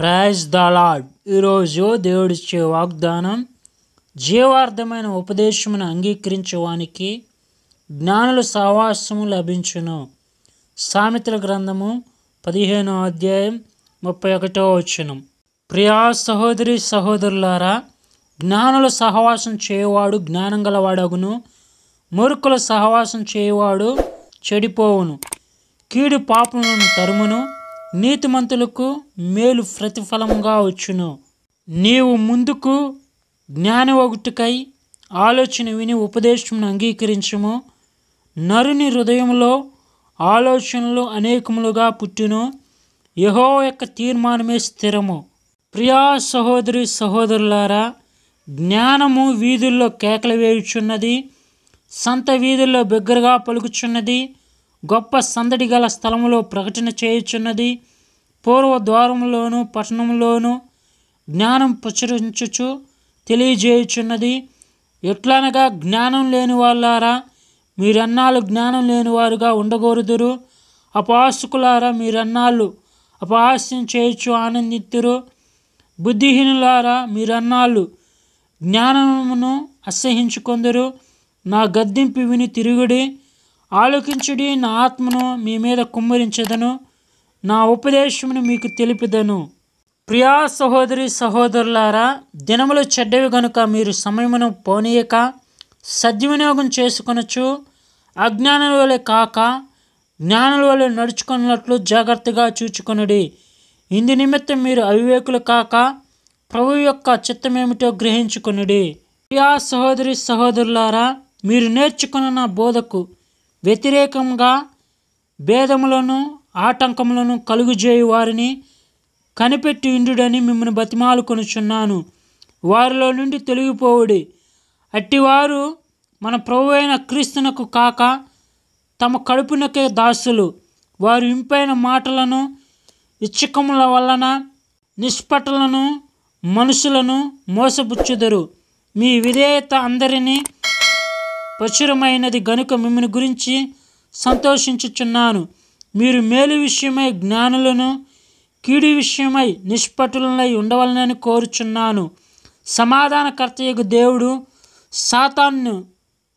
praise the lord ఈరోజు దేవుడిచ్చే వాగ్దానం జీవార్థమైన ఉపదేశమును అంగీకరించడానికి జ్ఞానుల సావాసము లభించును సామెతల గ్రంథము పదిహేనో అధ్యాయం ముప్పై ఒకటో వచ్చినం ప్రియా సహోదరి సహోదరులారా జ్ఞానుల సహవాసం చేయవాడు జ్ఞానం గలవాడగును మూర్ఖుల సహవాసం చేయవాడు చెడిపోవును కీడు పాపములను తరుమును నీతిమంతులకు మేలు ప్రతిఫలంగా వచ్చును నీవు ముందుకు జ్ఞాన ఒకటికై ఆలోచన విని ఉపదేశమును అంగీకరించము నరుని హృదయంలో ఆలోచనలు అనేకములుగా పుట్టును యహో యొక్క తీర్మానమే స్థిరము ప్రియా సహోదరి సహోదరులారా జ్ఞానము వీధుల్లో కేకలు వేయుచున్నది సంత వీధుల్లో బిగ్గరగా పలుకుచున్నది గొప్ప సందడి గల స్థలములో ప్రకటన చేయుచున్నది పూర్వ పట్టణంలోను జ్ఞానం ప్రచురించుచు తెలియజేయుచున్నది ఎట్లానగా జ్ఞానం లేని వాళ్ళారా మీరన్నాళ్ళు జ్ఞానం లేనివారుగా ఉండగోరుదురు అపాసుకులారా మీరన్నాళ్ళు అపహాస్యం చేయొచ్చు ఆనందితురు బుద్ధిహీనులారా మీరన్నాళ్ళు జ్ఞానమును అసహించుకుందరు నా గద్దెంపు విని తిరుగుడి ఆలోకించుడి నా ఆత్మను మీ మీద కుమ్మరించదను నా ఉపదేశమును మీకు తెలిపిదను ప్రియా సహోదరి సహోదరులారా దినములు చెడ్డవి కనుక మీరు సమయమును పోనీయక సద్వినియోగం చేసుకొనొచ్చు అజ్ఞానం వలె కాక జ్ఞానుల వలె నడుచుకున్నట్లు జాగ్రత్తగా చూచుకొనుడి ఇందు నిమిత్తం మీరు అవివేకులు కాక ప్రభు యొక్క చిత్తమేమిటో గ్రహించుకునుడి ప్రియా సహోదరి సహోదరులారా మీరు నేర్చుకున్న నా బోధకు వ్యతిరేకంగా భేదములను ఆటంకములను కలుగుజేయు వారిని కనిపెట్టి ఇండుడని మిమ్మల్ని బతిమాలు కొనుచున్నాను వారిలో నుండి తొలగిపోవుడి అట్టివారు మన ప్రభు అయిన క్రీస్తునకు కాక తమ కడుపునకే దాసులు వారు ఇంపైన మాటలను ఇచ్చకముల వలన నిష్పటలను మనుషులను మోసపుచ్చుదరు మీ విధేయత అందరినీ ప్రచురమైనది గనుక మిమ్మల్ని గురించి సంతోషించుచున్నాను మీరు మేలు విషయమై జ్ఞానులను కీడి విషయమై నిష్పటులనై ఉండవలనని కోరుచున్నాను సమాధానకర్త యొక్క దేవుడు సాతాన్ను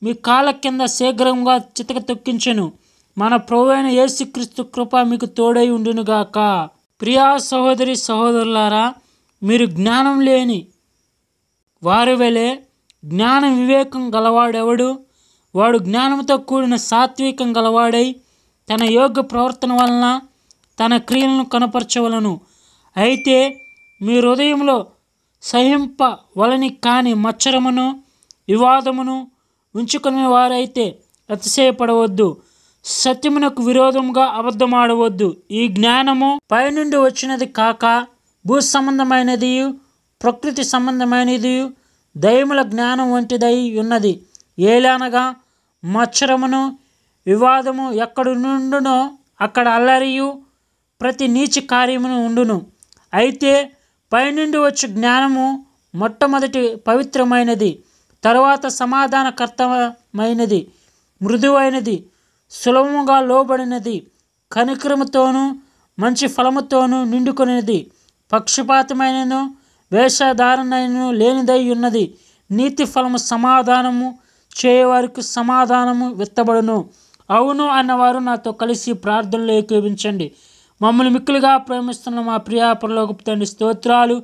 మీ కాళ్ళ కింద శీఘ్రంగా చితక తొక్కించను మన ప్రభువైన యేసుక్రీస్తు కృప మీకు తోడై ఉండునుగాక ప్రియా సహోదరి సహోదరులారా మీరు జ్ఞానం లేని వారి వలె జ్ఞాన వివేకం గలవాడెవడు వాడు జ్ఞానంతో కూడిన సాత్వికం గలవాడై తన యోగ్య ప్రవర్తన వలన తన క్రియలను కనపరచవలను అయితే మీ హృదయంలో వలని కాని మచ్చరమును వివాదమును ఉంచుకునే వారైతే అతిశయపడవద్దు సత్యమునకు విరోధంగా అబద్ధమాడవద్దు ఈ జ్ఞానము పైనుండి వచ్చినది కాక భూ సంబంధమైనది ప్రకృతి సంబంధమైనది దయముల జ్ఞానం వంటిదై ఉన్నది ఏలానగా మచ్చరమును వివాదము ఎక్కడు నుండునో అక్కడ అల్లరియు ప్రతి నీచ కార్యమును ఉండును అయితే పైనుండి వచ్చు జ్ఞానము మొట్టమొదటి పవిత్రమైనది తర్వాత సమాధానకర్తమైనది మృదువైనది సులభముగా లోబడినది కనిక్రమతోనూ మంచి ఫలముతోనూ నిండుకొనినది పక్షపాతమైనను వేషధారణను లేనిదై ఉన్నది నీతి ఫలము సమాధానము చేయవారికి సమాధానము విత్తబడును అవును అన్నవారు నాతో కలిసి ప్రార్థనలు ఏకీవించండి మమ్మల్ని మిక్కులుగా ప్రేమిస్తున్న మా ప్రియాపరలోకి తండ్రి స్తోత్రాలు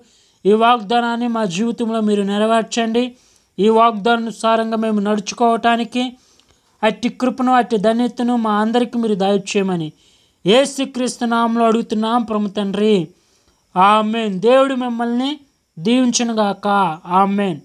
ఈ వాగ్దానాన్ని మా జీవితంలో మీరు నెరవేర్చండి ఈ వాగ్దానానుసారంగా మేము నడుచుకోవటానికి అట్టి కృపను అట్టి ధన్యతను మా అందరికీ మీరు దాయిచ్చేయమని ఏ శ్రీక్రీస్తు నామంలో అడుగుతున్నాం ప్రము తండ్రి ఆమెన్ దేవుడు మిమ్మల్ని దీవించనుగాక ఆమెన్